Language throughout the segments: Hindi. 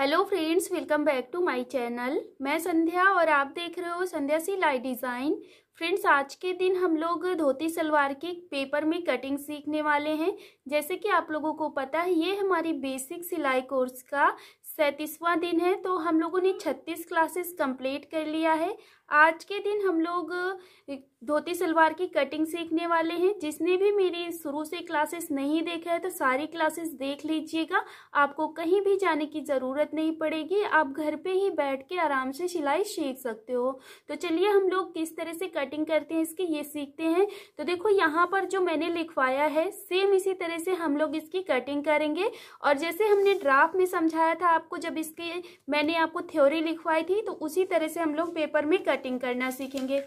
hello friends welcome back to my channel मैं संध्या और आप देख रहे हो संध्या सिलाई डिज़ाइन फ्रेंड्स आज के दिन हम लोग धोती सलवार की पेपर में कटिंग सीखने वाले हैं जैसे कि आप लोगों को पता है ये हमारी बेसिक सिलाई कोर्स का सैंतीसवां दिन है तो हम लोगों ने छत्तीस क्लासेस कंप्लीट कर लिया है आज के दिन हम लोग धोती सलवार की कटिंग सीखने वाले हैं जिसने भी मेरी शुरू से क्लासेस नहीं देखा है तो सारी क्लासेस देख लीजिएगा आपको कहीं भी जाने की ज़रूरत नहीं पड़ेगी आप घर पे ही बैठ के आराम से सिलाई सीख सकते हो तो चलिए हम लोग किस तरह से कटिंग करते हैं इसकी ये सीखते हैं तो देखो यहाँ पर जो मैंने लिखवाया है सेम इसी तरह से हम लोग इसकी कटिंग करेंगे और जैसे हमने ड्राफ्ट में समझाया था आपको जब इसके मैंने आपको थ्योरी लिखवाई थी तो उसी तरह से हम लोग पेपर में कटिंग करना सीखेंगे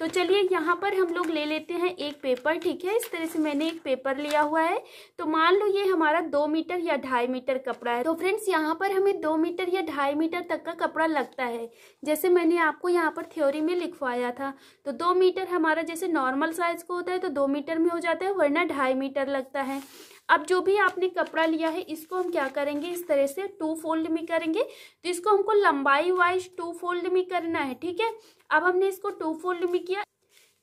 तो चलिए यहाँ पर हम लोग ले लेते हैं एक पेपर ठीक है इस तरह से मैंने एक पेपर लिया हुआ है तो मान लो ये हमारा दो मीटर या ढाई मीटर कपड़ा है तो फ्रेंड्स यहाँ पर हमें दो मीटर या ढाई मीटर तक का कपड़ा लगता है जैसे मैंने आपको यहाँ पर थ्योरी में लिखवाया था तो दो मीटर हमारा जैसे नॉर्मल साइज का होता है तो दो मीटर में हो जाता है वरना ढाई मीटर लगता है अब जो भी आपने कपड़ा लिया है इसको हम क्या करेंगे इस तरह से टू फोल्ड में करेंगे तो इसको हमको लंबाई वाइज टू फोल्ड में करना है ठीक है अब हमने इसको टू फोल्ड में किया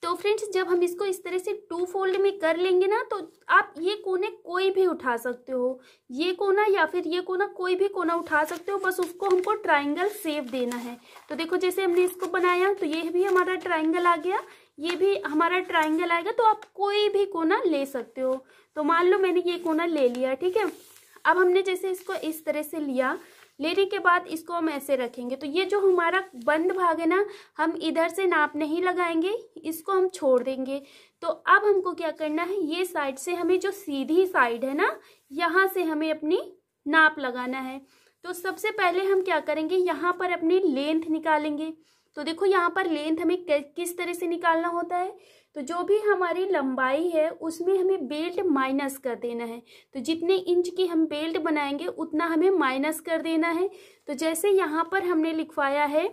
तो फ्रेंड्स जब हम इसको इस तरह से टू फोल्ड में कर लेंगे ना तो आप ये कोने कोई भी उठा सकते हो ये कोना या फिर ये कोना कोई भी कोना उठा सकते हो बस उसको हमको ट्राइंगल सेव देना है तो देखो जैसे हमने इसको बनाया तो ये भी हमारा ट्राइंगल आ गया ये भी हमारा ट्राइंगल आएगा तो आप कोई भी कोना ले सकते हो तो मान लो मैंने ये कोना ले लिया ठीक है अब हमने जैसे इसको इस तरह से लिया लेने के बाद इसको हम ऐसे रखेंगे तो ये जो हमारा बंद भाग है ना हम इधर से नाप नहीं लगाएंगे इसको हम छोड़ देंगे तो अब हमको क्या करना है ये साइड से हमें जो सीधी साइड है ना यहाँ से हमें अपनी नाप लगाना है तो सबसे पहले हम क्या करेंगे यहाँ पर अपनी लेंथ निकालेंगे तो देखो यहाँ पर लेंथ हमें किस तरह से निकालना होता है तो जो भी हमारी लंबाई है उसमें हमें बेल्ट माइनस कर देना है तो जितने इंच की हम बेल्ट बनाएंगे उतना हमें माइनस कर देना है तो जैसे यहाँ पर हमने लिखवाया है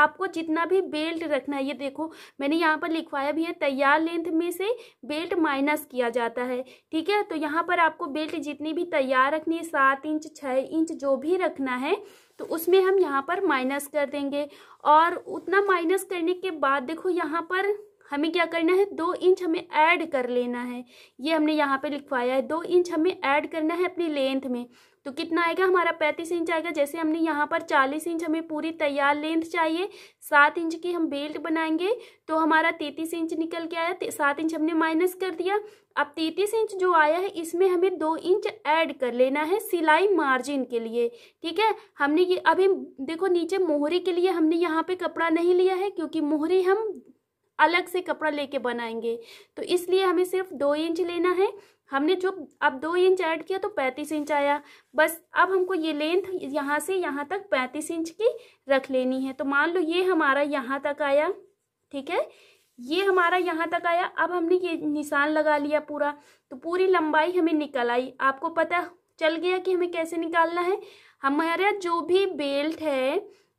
आपको जितना भी बेल्ट रखना है ये देखो मैंने यहाँ पर लिखवाया भी है तैयार लेंथ में से बेल्ट माइनस किया जाता है ठीक है तो यहाँ पर आपको बेल्ट जितनी भी तैयार रखनी है सात इंच छः इंच जो भी रखना है तो उसमें हम यहाँ पर माइनस कर देंगे और उतना माइनस करने के बाद देखो यहाँ पर हमें क्या करना है दो इंच हमें ऐड कर लेना है ये हमने यहाँ पे लिखवाया है दो इंच हमें ऐड करना है अपनी लेंथ में तो कितना आएगा हमारा पैंतीस इंच आएगा जैसे हमने यहाँ पर चालीस इंच हमें पूरी तैयार लेंथ चाहिए सात इंच की हम बेल्ट बनाएंगे तो हमारा तैतीस इंच निकल के आया सात इंच हमने माइनस कर दिया अब तैतीस इंच जो आया है इसमें हमें दो इंच ऐड कर लेना है सिलाई मार्जिन के लिए ठीक है हमने ये अभी देखो नीचे मोहरी के लिए हमने यहाँ पे कपड़ा नहीं लिया है क्योंकि मोहरी हम अलग से कपड़ा लेके बनाएंगे तो इसलिए हमें सिर्फ दो इंच लेना है हमने जो अब दो इंच ऐड किया तो पैंतीस इंच आया बस अब हमको ये लेंथ यहाँ से यहाँ तक पैंतीस इंच की रख लेनी है तो मान लो ये हमारा यहाँ तक आया ठीक है ये हमारा यहाँ तक आया अब हमने ये निशान लगा लिया पूरा तो पूरी लंबाई हमें निकल आई आपको पता चल गया कि हमें कैसे निकालना है हमारा जो भी बेल्ट है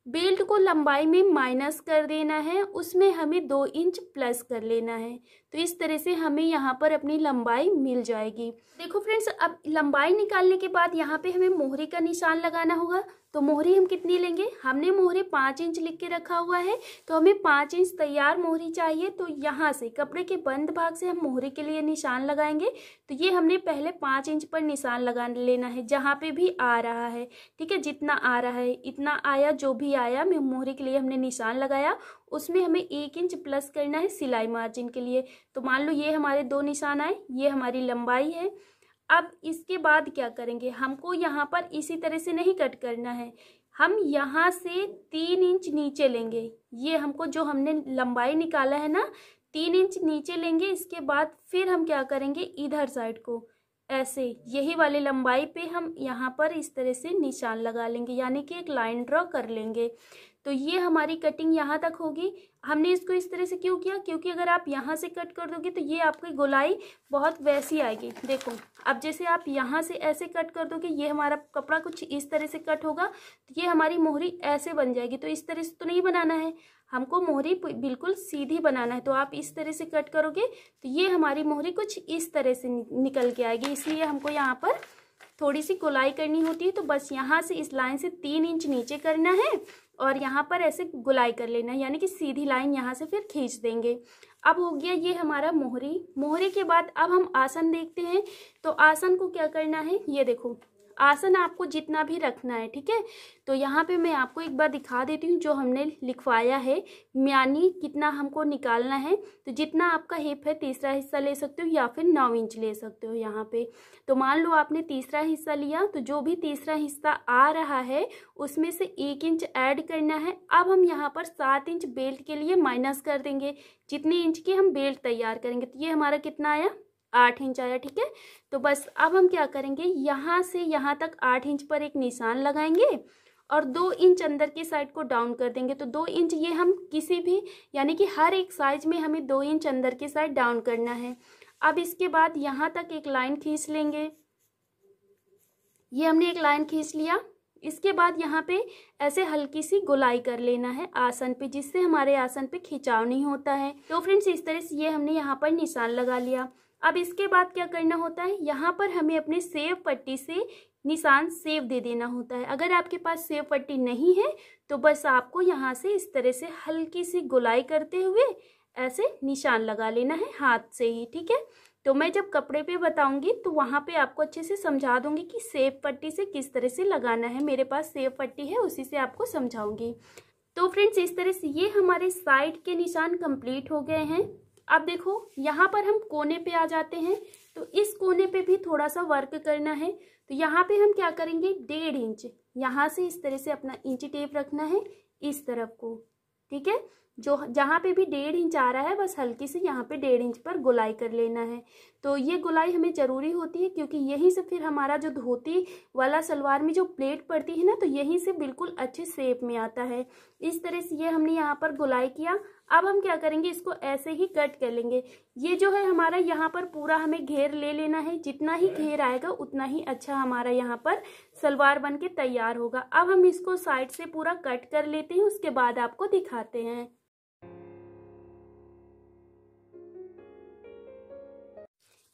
बेल्ट को लंबाई में माइनस कर देना है उसमें हमें दो इंच प्लस कर लेना है तो इस तरह से हमें यहाँ पर अपनी लंबाई मिल जाएगी देखो फ्रेंड्स अब लंबाई निकालने के बाद यहाँ पे हमें मोहरी का निशान लगाना होगा तो मोहरी हम कितनी लेंगे हमने मोहरी पाँच इंच लिख के रखा हुआ है तो हमें पाँच इंच तैयार मोहरी चाहिए तो यहाँ से कपड़े के बंद भाग से हम मोहरी के लिए निशान लगाएंगे तो ये हमने पहले पाँच इंच पर निशान लगा लेना है जहाँ पे भी आ रहा है ठीक है जितना आ रहा है इतना आया जो भी आया मैं मोहरे के लिए हमने निशान लगाया उसमें हमें एक इंच प्लस करना है सिलाई मार्जिन के लिए तो मान लो ये हमारे दो निशान आए ये हमारी लंबाई है अब इसके बाद क्या करेंगे हमको यहाँ पर इसी तरह से नहीं कट करना है हम यहाँ से तीन इंच नीचे लेंगे ये हमको जो हमने लंबाई निकाला है ना तीन इंच नीचे लेंगे इसके बाद फिर हम क्या करेंगे इधर साइड को ऐसे यही वाली लंबाई पे हम यहाँ पर इस तरह से निशान लगा लेंगे यानी कि एक लाइन ड्रॉ कर लेंगे तो ये हमारी कटिंग यहाँ तक होगी हमने इसको इस तरह से क्यों किया क्योंकि अगर आप यहाँ से कट कर दोगे तो ये आपकी गोलाई बहुत वैसी आएगी देखो अब जैसे आप यहाँ से ऐसे कट कर दोगे ये हमारा कपड़ा कुछ इस तरह से कट होगा तो ये हमारी मोहरी ऐसे बन जाएगी तो इस तरह से तो नहीं बनाना है हमको मोहरी बिल्कुल सीधी बनाना है तो आप इस तरह से कट करोगे तो ये हमारी मोहरी कुछ इस तरह से निकल के आएगी इसलिए हमको यहाँ पर थोड़ी सी गोलाई करनी होती है तो बस यहाँ से इस लाइन से तीन इंच नीचे करना है और यहाँ पर ऐसे गुलाई कर लेना है यानी कि सीधी लाइन यहाँ से फिर खींच देंगे अब हो गया ये हमारा मोहरी मोहरी के बाद अब हम आसन देखते हैं तो आसन को क्या करना है ये देखो आसन आपको जितना भी रखना है ठीक है तो यहाँ पे मैं आपको एक बार दिखा देती हूँ जो हमने लिखवाया है म्यानी कितना हमको निकालना है तो जितना आपका हिप है तीसरा हिस्सा ले सकते हो या फिर नौ इंच ले सकते हो यहाँ पे तो मान लो आपने तीसरा हिस्सा लिया तो जो भी तीसरा हिस्सा आ रहा है उसमें से एक इंच ऐड करना है अब हम यहाँ पर सात इंच बेल्ट के लिए माइनस कर देंगे जितने इंच की हम बेल्ट तैयार करेंगे तो ये हमारा कितना आया आठ इंच आया ठीक है तो बस अब हम क्या करेंगे यहाँ से यहाँ तक आठ इंच पर एक निशान लगाएंगे और दो इंच अंदर के साइड को डाउन कर देंगे तो दो इंच ये हम किसी भी यानी कि हर एक साइज में हमें दो इंच अंदर के साइड डाउन करना है अब इसके बाद यहाँ तक एक लाइन खींच लेंगे ये हमने एक लाइन खींच लिया इसके बाद यहाँ पे ऐसे हल्की सी गोलाई कर लेना है आसन पे जिससे हमारे आसन पे खिंचाव नहीं होता है तो फ्रेंड्स इस तरह से ये हमने यहाँ पर निशान लगा लिया अब इसके बाद क्या करना होता है यहाँ पर हमें अपने सेव पट्टी से निशान सेव दे देना होता है अगर आपके पास सेव पट्टी नहीं है तो बस आपको यहाँ से इस तरह से हल्की सी गुलाई करते हुए ऐसे निशान लगा लेना है हाथ से ही ठीक है तो मैं जब कपड़े पे बताऊंगी तो वहाँ पे आपको अच्छे से समझा दूंगी कि सेव पट्टी से किस तरह से लगाना है मेरे पास सेव पट्टी है उसी से आपको समझाऊंगी तो फ्रेंड्स इस तरह से ये हमारे साइड के निशान कंप्लीट हो गए हैं अब देखो यहाँ पर हम कोने पे आ जाते हैं तो इस कोने पे भी थोड़ा सा वर्क करना है तो यहाँ पे हम क्या करेंगे डेढ़ इंच यहाँ से इस तरह से अपना इंच टेप रखना है इस तरफ को ठीक है जो जहाँ पे भी डेढ़ इंच आ रहा है बस हल्की से यहाँ पे डेढ़ इंच पर गुलाई कर लेना है तो ये गुलाई हमें ज़रूरी होती है क्योंकि यहीं से फिर हमारा जो धोती वाला सलवार में जो प्लेट पड़ती है ना तो यहीं से बिल्कुल अच्छे शेप में आता है इस तरह से ये हमने यहाँ पर गुलाई किया अब हम क्या करेंगे इसको ऐसे ही कट कर लेंगे ये जो है हमारा यहाँ पर पूरा हमें घेर ले लेना है जितना ही घेर आएगा उतना ही अच्छा हमारा यहाँ पर सलवार बन के तैयार होगा अब हम इसको साइड से पूरा कट कर लेते हैं उसके बाद आपको दिखाते हैं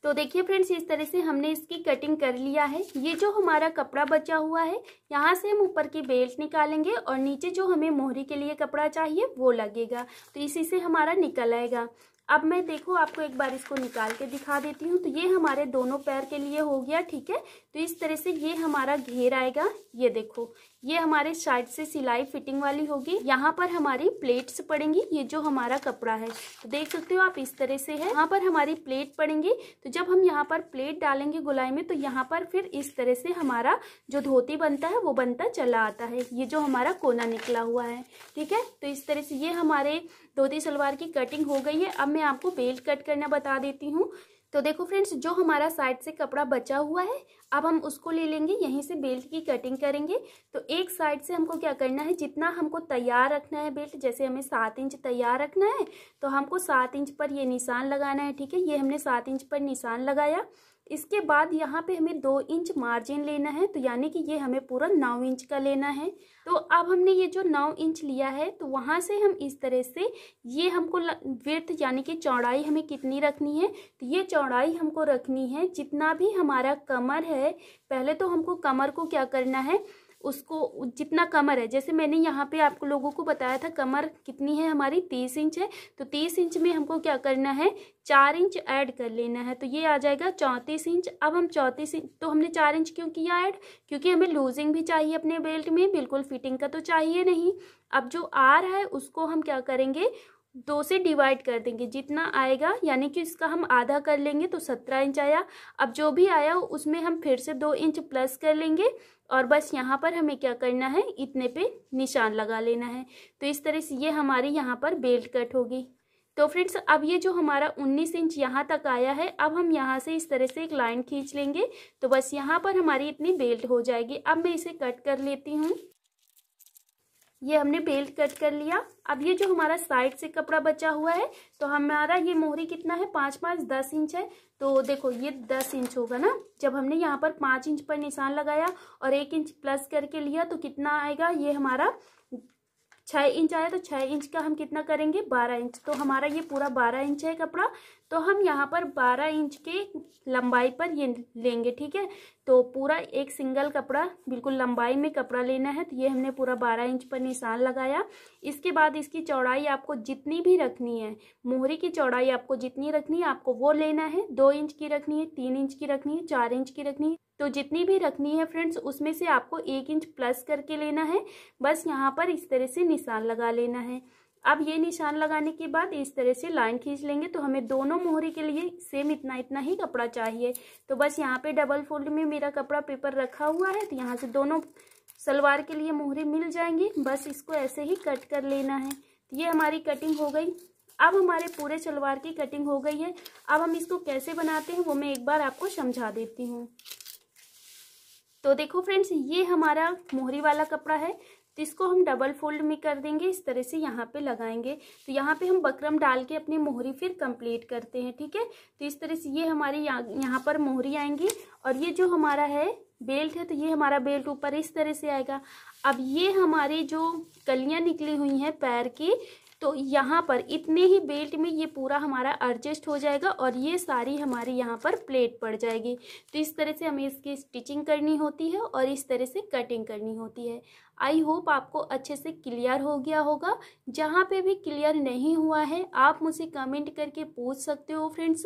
तो देखिए फ्रेंड्स इस तरह से हमने इसकी कटिंग कर लिया है ये जो हमारा कपड़ा बचा हुआ है यहाँ से हम ऊपर की बेल्ट निकालेंगे और नीचे जो हमें मोहरी के लिए कपड़ा चाहिए वो लगेगा तो इसी से हमारा निकल आएगा अब मैं देखो आपको एक बार इसको निकाल के दिखा देती हूँ तो ये हमारे दोनों पैर के लिए हो गया ठीक है तो इस तरह से ये हमारा घेर आएगा ये देखो ये हमारे साइड से सिलाई फिटिंग वाली होगी यहाँ पर हमारी प्लेट्स पड़ेंगी ये जो हमारा कपड़ा है तो देख सकते हो आप इस तरह से है यहाँ पर हमारी प्लेट पड़ेंगी तो जब हम यहाँ पर प्लेट डालेंगे गुलाई में तो यहाँ पर फिर इस तरह से हमारा जो धोती बनता है वो बनता चला आता है ये जो हमारा कोना निकला हुआ है ठीक है तो इस तरह से ये हमारे धोती सलवार की कटिंग हो गई है अब मैं आपको बेल्ट कट करना बता देती हूँ तो देखो फ्रेंड्स जो हमारा साइड से कपड़ा बचा हुआ है अब हम उसको ले लेंगे यहीं से बेल्ट की कटिंग करेंगे तो एक साइड से हमको क्या करना है जितना हमको तैयार रखना है बेल्ट जैसे हमें सात इंच तैयार रखना है तो हमको सात इंच पर ये निशान लगाना है ठीक है ये हमने सात इंच पर निशान लगाया इसके बाद यहाँ पे हमें दो इंच मार्जिन लेना है तो यानी कि ये हमें पूरा नौ इंच का लेना है तो अब हमने ये जो नौ इंच लिया है तो वहाँ से हम इस तरह से ये हमको विर्थ यानी कि चौड़ाई हमें कितनी रखनी है तो ये चौड़ाई हमको रखनी है जितना भी हमारा कमर है पहले तो हमको कमर को क्या करना है उसको जितना कमर है जैसे मैंने यहाँ पे आप लोगों को बताया था कमर कितनी है हमारी तीस इंच है तो तीस इंच में हमको क्या करना है चार इंच ऐड कर लेना है तो ये आ जाएगा चौंतीस इंच अब हम चौंतीस इंच तो हमने चार इंच क्यों किया ऐड क्योंकि हमें लूजिंग भी चाहिए अपने बेल्ट में बिल्कुल फिटिंग का तो चाहिए नहीं अब जो आर है उसको हम क्या करेंगे दो से डिवाइड कर देंगे जितना आएगा यानी कि इसका हम आधा कर लेंगे तो सत्रह इंच आया अब जो भी आया हो उसमें हम फिर से दो इंच प्लस कर लेंगे और बस यहाँ पर हमें क्या करना है इतने पे निशान लगा लेना है तो इस तरह से ये हमारी यहाँ पर बेल्ट कट होगी तो फ्रेंड्स अब ये जो हमारा 19 इंच यहाँ तक आया है अब हम यहाँ से इस तरह से एक लाइन खींच लेंगे तो बस यहाँ पर हमारी इतनी बेल्ट हो जाएगी अब मैं इसे कट कर लेती हूँ ये हमने बेल्ट कट कर लिया अब ये जो हमारा साइड से कपड़ा बचा हुआ है तो हमारा ये मोहरी कितना है पाँच पाँच दस इंच है तो देखो ये दस इंच होगा ना जब हमने यहाँ पर पाँच इंच पर निशान लगाया और एक इंच प्लस करके लिया तो कितना आएगा ये हमारा छः इंच आया तो छः इंच का हम कितना करेंगे बारह इंच तो हमारा ये पूरा बारह इंच है कपड़ा तो हम यहाँ पर बारह इंच के लंबाई पर ये लेंगे ठीक है तो पूरा एक सिंगल कपड़ा बिल्कुल लंबाई में कपड़ा लेना है तो ये हमने पूरा बारह इंच पर निशान लगाया इसके बाद इसकी चौड़ाई आपको जितनी भी रखनी है मोहरी की चौड़ाई आपको जितनी रखनी है आपको वो लेना है दो इंच की रखनी है तीन इंच की रखनी है चार इंच की रखनी है तो जितनी भी रखनी है फ्रेंड्स उसमें से आपको एक इंच प्लस करके लेना है बस यहाँ पर इस तरह से निशान लगा लेना है अब ये निशान लगाने के बाद इस तरह से लाइन खींच लेंगे तो हमें दोनों मोहरे के लिए सेम इतना इतना ही कपड़ा चाहिए तो बस यहाँ पे डबल फोल्ड में मेरा कपड़ा पेपर रखा हुआ है तो यहाँ से दोनों सलवार के लिए मोहरे मिल जाएंगे बस इसको ऐसे ही कट कर लेना है तो ये हमारी कटिंग हो गई अब हमारे पूरे सलवार की कटिंग हो गई है अब हम इसको कैसे बनाते हैं वो मैं एक बार आपको समझा देती हूँ तो देखो फ्रेंड्स ये हमारा मोहरी वाला कपड़ा है तो इसको हम डबल फोल्ड में कर देंगे इस तरह से यहाँ पे लगाएंगे तो यहाँ पे हम बकरम डाल के अपनी मोहरी फिर कंप्लीट करते हैं ठीक है तो इस तरह से ये हमारी यहाँ पर मोहरी आएंगी और ये जो हमारा है बेल्ट है तो ये हमारा बेल्ट ऊपर इस तरह से आएगा अब ये हमारी जो कलियाँ निकली हुई हैं पैर की तो यहाँ पर इतने ही बेल्ट में ये पूरा हमारा एडजस्ट हो जाएगा और ये सारी हमारी यहाँ पर प्लेट पड़ जाएगी तो इस तरह से हमें इसकी स्टिचिंग करनी होती है और इस तरह से कटिंग करनी होती है आई होप आपको अच्छे से क्लियर हो गया होगा जहाँ पे भी क्लियर नहीं हुआ है आप मुझे कमेंट करके पूछ सकते हो फ्रेंड्स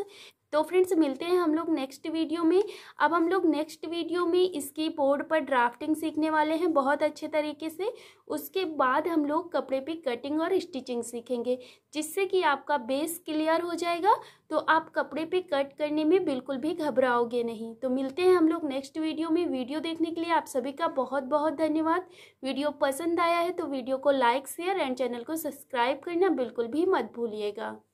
तो फ्रेंड्स मिलते हैं हम लोग नेक्स्ट वीडियो में अब हम लोग नेक्स्ट वीडियो में इसकी बोर्ड पर ड्राफ्टिंग सीखने वाले हैं बहुत अच्छे तरीके से उसके बाद हम लोग कपड़े पे कटिंग और स्टिचिंग सीखेंगे जिससे कि आपका बेस क्लियर हो जाएगा तो आप कपड़े पे कट करने में बिल्कुल भी घबराओगे नहीं तो मिलते हैं हम लोग नेक्स्ट वीडियो में वीडियो देखने के लिए आप सभी का बहुत बहुत धन्यवाद वीडियो पसंद आया है तो वीडियो को लाइक शेयर एंड चैनल को सब्सक्राइब करना बिल्कुल भी मत भूलिएगा